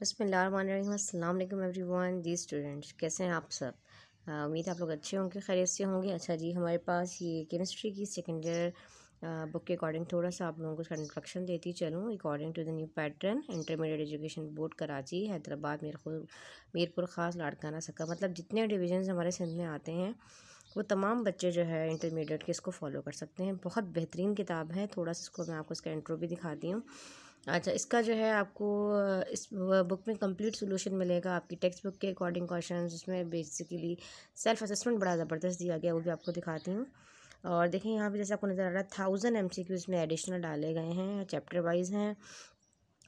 बसमिलीम everyone जी students कैसे हैं आप सब उम्मीद आप लोग अच्छे होंगे खैरियत से होंगे अच्छा जी हमारे पास ये केमिस्ट्री की सेकेंड ईयर बुक के अकॉर्डिंग थोड़ा सा आप लोगों को उसका इंट्रोडक्शन देती चलूँ according to the new pattern intermediate education board Karachi Hyderabad Mirpur Mirpur Khas Larkana सका मतलब जितने डिवीजन हमारे सिंध में आते हैं वो तमाम बच्चे जो है इंटरमीडिएट के इसको फॉलो कर सकते हैं बहुत बेहतरीन किताब है थोड़ा सा इसको मैं आपको इसका इंट्रो भी दिखाती हूँ अच्छा इसका जो है आपको इस बुक में कंप्लीट सोल्यूशन मिलेगा आपकी टेक्स्ट बुक के अकॉर्डिंग क्वेश्चन उसमें बेसिकली सेल्फ असेसमेंट बड़ा ज़बरदस्त दिया गया वो भी आपको दिखाती हूँ और देखें यहाँ पे जैसे आपको नज़र आ रहा है थाउजेंड एम सी क्यूज़ में एडिशनल डाले गए हैं चैप्टर वाइज हैं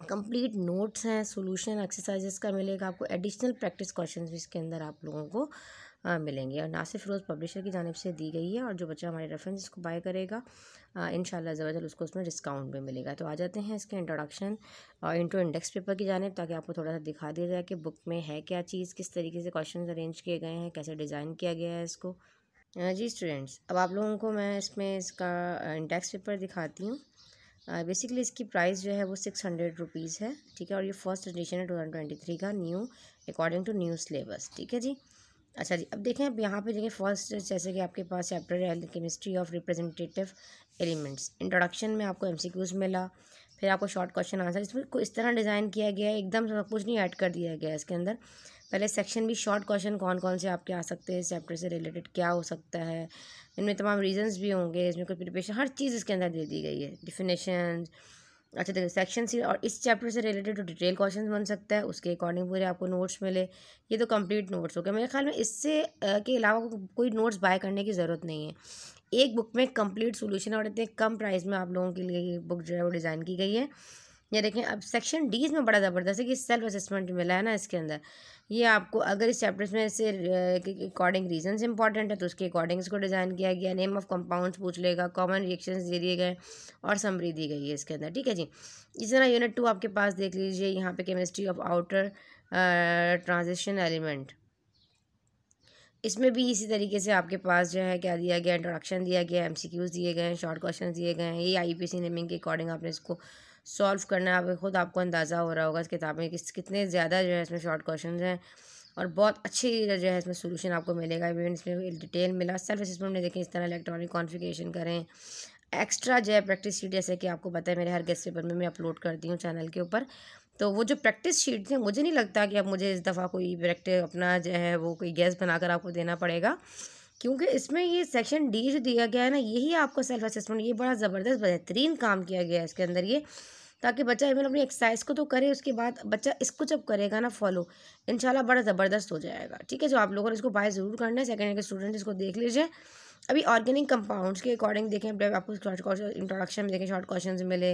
कंप्लीट नोट्स हैं सोल्यूशन एक्सरसाइजेस का मिलेगा आपको एडिशनल प्रैक्टिस क्वेश्चन भी इसके अंदर आप लोगों को मिलेंगे और नासिफ रोज़ पब्लिशर की जानब से दी गई है और जो बच्चा हमारे रेफरेंस को बाय करेगा इन शजल उसको उसमें डिस्काउंट भी मिलेगा तो आ जाते हैं इसके इंट्रोडक्शन और इंट्रो इंडेक्स पेपर की जानब ताकि आपको थोड़ा सा दिखा दिया जाए कि बुक में है क्या चीज़ किस तरीके से क्वेश्चन अरेंज किए गए हैं कैसे डिज़ाइन किया गया है इसको जी स्टूडेंट्स अब आप लोगों को मैं इसमें इसका इंडेक्स पेपर दिखाती हूँ बेसिकली इसकी प्राइस जो है वो सिक्स हंड्रेड रुपीज़ है ठीक है और ये फर्स्ट एडिशन है टू थाउजेंड ट्वेंटी थ्री का new according to new syllabus ठीक है जी अच्छा जी अब देखें अब यहाँ पे देखें फर्स्ट जैसे कि आपके पास चैप्टर है chemistry of representative elements introduction में आपको एमसीक्यूज मिला फिर आपको शॉर्ट क्वेश्चन आंसर इसमें को इस तरह डिज़ाइन किया गया है एकदम सब कुछ नहीं ऐड कर दिया गया है इसके अंदर पहले सेक्शन भी शॉर्ट क्वेश्चन कौन कौन से आपके आ सकते हैं इस चैप्टर से रिलेटेड क्या हो सकता है इनमें तमाम रीजनस भी होंगे इसमें कुछ प्रिपरेशन हर चीज़ इसके अंदर दे दी गई है डिफिनेशन अच्छा देखो सेक्शन सी और इस चैप्टर से रिलेटेड जो डिटेल क्वेश्चन बन सकता है उसके अकॉर्डिंग पूरे आपको नोट्स मिले ये तो कंप्लीट नोट्स हो गए मेरे ख्याल में इससे के अलावा कोई नोट्स बाय करने की ज़रूरत नहीं है एक बुक में कंप्लीट सोल्यूशन और इतने कम प्राइस में आप लोगों के लिए बुक जो है वो डिज़ाइन की गई है ये देखें अब सेक्शन डीज में बड़ा ज़बरदस्त है कि सेल्फ असेसमेंट मिला है ना इसके अंदर ये आपको अगर इस चैप्टर्स में से अकॉर्डिंग रीजंस इंपॉर्टेंट है तो उसके अकॉर्डिंग इसको डिज़ाइन किया गया नेम ऑफ कंपाउंड्स पूछ लेगा कॉमन रिएक्शंस दे दिए गए और समरी दी गई है इसके अंदर ठीक है जी इसी तरह यूनिट टू आपके पास देख लीजिए यहाँ पे chemistry of outer transition element इसमें भी इसी तरीके से आपके पास जो है क्या दिया गया इंट्रोडक्शन दिया गया एम दिए गए हैं शॉर्ट क्वेश्चन दिए गए हैं ये आईपीसी नेमिंग के अकॉर्डिंग आपने इसको सॉल्व करना है आप खुद आपको अंदाज़ा हो रहा होगा इस किताब में किस कितने ज़्यादा जो है इसमें शॉर्ट क्वेश्चन हैं और बहुत अच्छी जो है इसमें सोल्यूशन आपको मिलेगा इवन इसमें डिटेल मिला सेल्फ असिस्मेंट में देखें इस तरह इलेक्ट्रॉनिक कॉन्फिकेशन करें एक्स्ट्रा जो है प्रैक्टिस शीट जैसे कि आपको पता है मेरे हर गेस्ट पेपर में मैं अपलोड करती हूँ चैनल के ऊपर तो वो जो प्रैक्टिस शीट थी मुझे नहीं लगता कि अब मुझे इस दफ़ा कोई प्रैक्टिस अपना जो है वो कोई गैस बनाकर आपको देना पड़ेगा क्योंकि इसमें ये सेक्शन डी जो दिया गया है ना यही आपका सेल्फ असेसमेंट ये बड़ा ज़बरदस्त बेहतरीन काम किया गया है इसके अंदर ये ताकि बच्चा इवन अपनी एक्सरसाइज को तो करे उसके बाद बच्चा इसको जब करेगा ना फॉलो इनशाला बड़ा ज़बरदस्त हो जाएगा ठीक है जो आप लोगों ने इसको बाय ज़रूर करना है सेकेंड ईयर के स्टूडेंट इसको देख लीजिए अभी ऑर्गेनिक कंपाउंड्स के अकॉर्डिंग देखें अपने आपको शॉर्ट क्वेश्चन इंट्रोडक्शन में देखें शॉर्ट क्वेश्चन मिले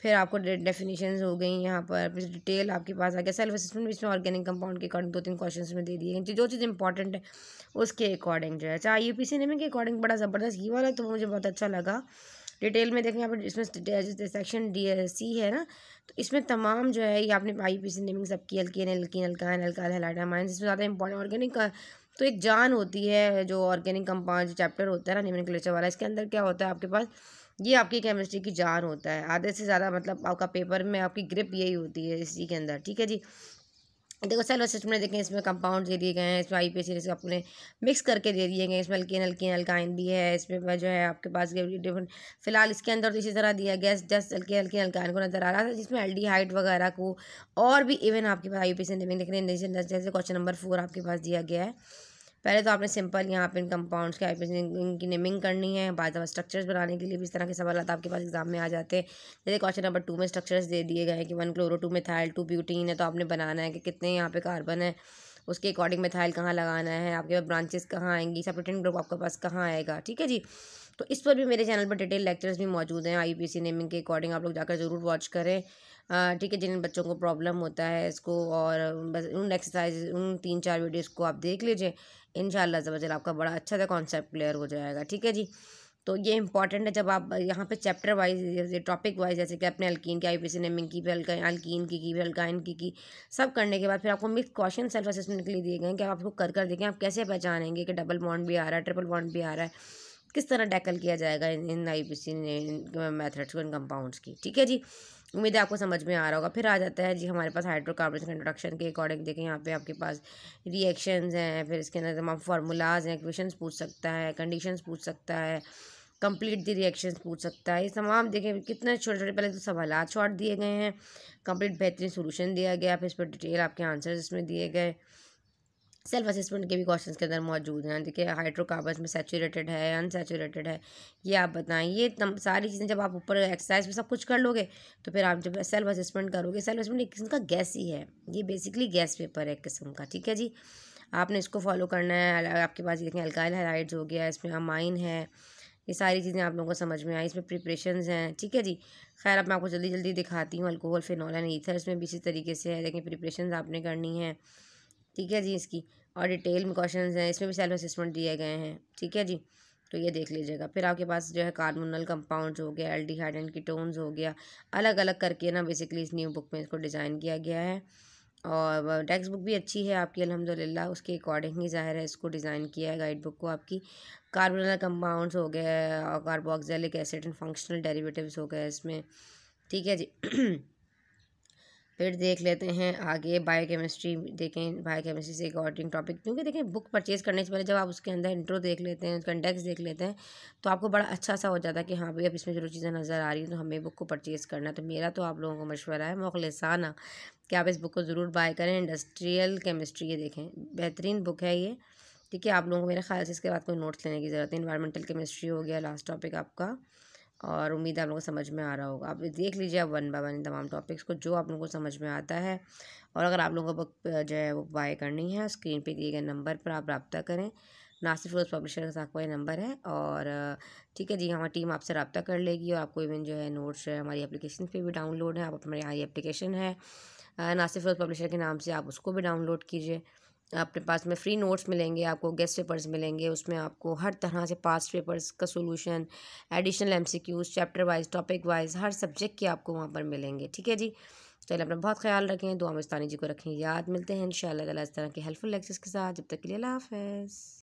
फिर आपको डेफिनेशन हो गई यहाँ पर फिर डिटेल आपके पास आ गया सेल्फ असेसमेंट भी इसमें ऑर्गेनिक कंपाउंड के अकॉर्डिंग दो तीन क्वेश्चन में दे दिए जो चीज़ इंपॉर्टेंट है उसके अकॉर्डिंग जो है अच्छा आई यू पी सी ने के अकॉर्डिंग बड़ा ज़बरदस्त ये वाला तो मुझे बहुत अच्छा लगा डिटेल में देखें यहाँ पर इसमें सेक्शन डी सी है ना तो इसमें तमाम जो है ये आपने आई पी सी नेमिंग सब की एल्किन एल्किन अल्कान अल्काल हेलाडामाइन इसमें ज़्यादा इंपॉर्टेंट ऑर्गेनिक तो एक जान होती है जो ऑर्गेनिक कंपाउंड चैप्टर होता है ना कलेक्चर वाला इसके अंदर क्या होता है आपके पास ये आपकी केमिस्ट्री की जान होता है आधे से ज़्यादा मतलब आपका पेपर में आपकी ग्रिप यही होती है इसी के अंदर ठीक है जी देखो सेलो सिस्टम ने देखें इसमें कंपाउंड दे दिए गए हैं इसमें आई पी सीरीज आपने मिक्स करके दे दिए गए हैं इसमें हल्की हल्की हल्काइन भी है इसमें जो है आपके पास डिफरेंट फिलहाल इसके अंदर तो इसी तरह दिया गया दस हल्के हल्के हल्काइन को नजर आ रहा था जिसमें एल डी हाइट वगैरह को और भी इवन आपके पास आई पी सी ने देख रहे हैं जैसे क्वेश्चन नंबर फोर आपके पास दिया गया है पहले तो आपने सिंपल यहाँ पे इन कंपाउंड्स के इनकी नेमिंग करनी है बाद में स्ट्रक्चर्स बनाने के लिए भी इस तरह के सवाल आपके पास एग्जाम में आ जाते हैं जैसे क्वेश्चन नंबर टू में स्ट्रक्चर्स दे दिए गए हैं कि one chloro two methyl two butene है तो आपने बनाना है कि कितने यहाँ पे कार्बन है उसके अकॉर्डिंग मिथाइल कहाँ लगाना है आपके पास ब्रांचेस कहाँ आएंगी सेपरेटेंट ग्रुप आपके पास कहाँ आएगा ठीक है जी तो इस पर भी मेरे चैनल पर डिटेल लेक्चर्स भी मौजूद हैं आईपीसी नेमिंग के अकॉर्डिंग आप लोग जाकर ज़रूर वॉच करें ठीक है जिन बच्चों को प्रॉब्लम होता है इसको और बस उन एक्सरसाइज उन तीन चार वीडियोज़ को आप देख लीजिए इन शाला आपका बड़ा अच्छा सा कॉन्सेप्ट क्लियर हो जाएगा ठीक है जी तो ये इंपॉर्टेंट है जब आप यहाँ पे चैप्टर वाइज जैसे टॉपिक वाइज जैसे कि आपने अल्किन के आई पी सी नेमिंग की भी अल्काइन अल्किन की की भी अल्काइन की की सब करने के बाद फिर आपको मिक्स क्वेश्चन सेल्फ असेसमेंट के लिए दिए गए कि आप आपको कर कर देखें आप कैसे पहचानेंगे कि डबल बॉन्ड भी आ रहा है ट्रिपल बॉन्ड भी आ रहा है किस तरह टैकल किया जाएगा इन आई पी सी मैथड्स को इन कंपाउंड्स की ठीक है जी उम्मीद है आपको समझ में आ रहा होगा फिर आ जाता है जी हमारे पास हाइड्रोकार्बन का इंट्रोडक्शन के अकॉर्डिंग देखें यहाँ पे आपके पास रिएक्शंस हैं फिर इसके अंदर तमाम फार्मूलाज हैं क्वेश्चन पूछ सकता है कंडीशंस पूछ सकता है कंप्लीट दी रिएक्शंस पूछ सकता है ये तमाम देखें कितने छोटे छोटे पहले तो सवाल शॉर्ट दिए गए हैं कंप्लीट बेहतरीन सोलूशन दिया गया फिर इस पर डिटेल आपके आंसर्स इसमें दिए गए सेल्फ असेसमेंट के भी क्वेश्चंस के अंदर मौजूद हैं देखिए हाइड्रोकार्बन में सेचूरेटेड है अनसेचूरेटेड है ये आप बताएं ये तम, सारी चीज़ें जब आप ऊपर एक्सरसाइज में सब कुछ कर लोगे तो फिर आप जब सेल्फ असेसमेंट करोगे सेल्फ असेसमेंट एक किस्म का गैस ही है ये बेसिकली गैस पेपर है एक किस्म का ठीक है जी आपने इसको फॉलो करना है आपके पास देखें अल्काइल हेराइड्स हो गया इसमें अमाइन है ये सारी चीज़ें आप लोगों को समझ में आई इसमें प्रिपरेशन हैं ठीक है जी खैर अब मैं आपको जल्दी जल्दी दिखाती हूँ अल्कोहल फिनॉल एंड ईथर इसमें भी इसी तरीके से है लेकिन प्रिपरेशन आपने करनी है ठीक है जी इसकी और डिटेल में क्वेश्चन हैं इसमें भी सेल्फ असेसमेंट दिए गए हैं ठीक है जी तो ये देख लीजिएगा फिर आपके पास जो है कार्बोनल कंपाउंड हो गया हाइड एंड कीटोन्स हो गया अलग अलग करके ना बेसिकली इस न्यू बुक में इसको डिज़ाइन किया गया है और टेक्स्ट बुक भी अच्छी है आपकी अलहमदिल्ला उसके अकॉर्डिंग ही ज़ाहिर है इसको डिज़ाइन किया है गाइड बुक को आपकी कार्बोनल कंपाउंड्स हो गए और carboxylic acid and functional derivatives हो गए इसमें ठीक है जी फिर देख लेते हैं आगे बायो केमिस्ट्री देखें बायो केमिस्ट्री से अकॉर्डिंग टॉपिक क्योंकि देखें बुक परचेज़ करने से पहले जब आप उसके अंदर इंट्रो देख लेते हैं उसका इंडेक्स देख लेते हैं तो आपको बड़ा अच्छा सा हो जाता है कि हाँ भाई अब इसमें जो चीज़ें नज़र आ रही हैं तो हमें बुक को परचेज़ करना तो मेरा तो आप लोगों को मशवरा है मुखलसाना कि आप इस बुक को ज़रूर बाय करें इंडस्ट्रियल केमिस्ट्री ये देखें बेहतरीन बुक है ये ठीक है आप लोगों को मेरे ख्याल से इसके बाद कोई नोट्स लेने की ज़रूरत है इन्वायरमेंटल केमिस्ट्री हो गया लास्ट टॉपिक आपका और उम्मीद है आप लोगों को समझ में आ रहा होगा आप देख लीजिए आप वन बाय वन तमाम टॉपिक्स को जो आप लोगों को समझ में आता है और अगर आप लोगों को जो है वो बाय करनी है स्क्रीन पे दिए गए नंबर पर आप रबता करें नासिर फिरोज पब्लिशर का आपका नंबर है और ठीक है जी हमारी टीम आपसे रबता कर लेगी और आपको इवन जो है नोट्स है हमारी एप्लीकेशन पर भी डाउनलोड है आप हमारे यहाँ ये एप्लीकेशन है नासिर फिरोज पब्लिशर के नाम से आप उसको भी डाउनलोड कीजिए अपने पास में फ्री नोट्स मिलेंगे आपको गेस्ट पेपर्स मिलेंगे उसमें आपको हर तरह से पास्ट पेपर्स का solution additional M C Qs chapter wise topic wise हर सब्जेक्ट के आपको वहाँ पर मिलेंगे ठीक है जी चलिए अपना बहुत ख्याल रखें दुआ मस्तानी जी को रखें याद मिलते हैं इन शाला इस तरह के हेल्पफुल लेक्चर्स के साथ जब तक के लिए अल्लाह हाफ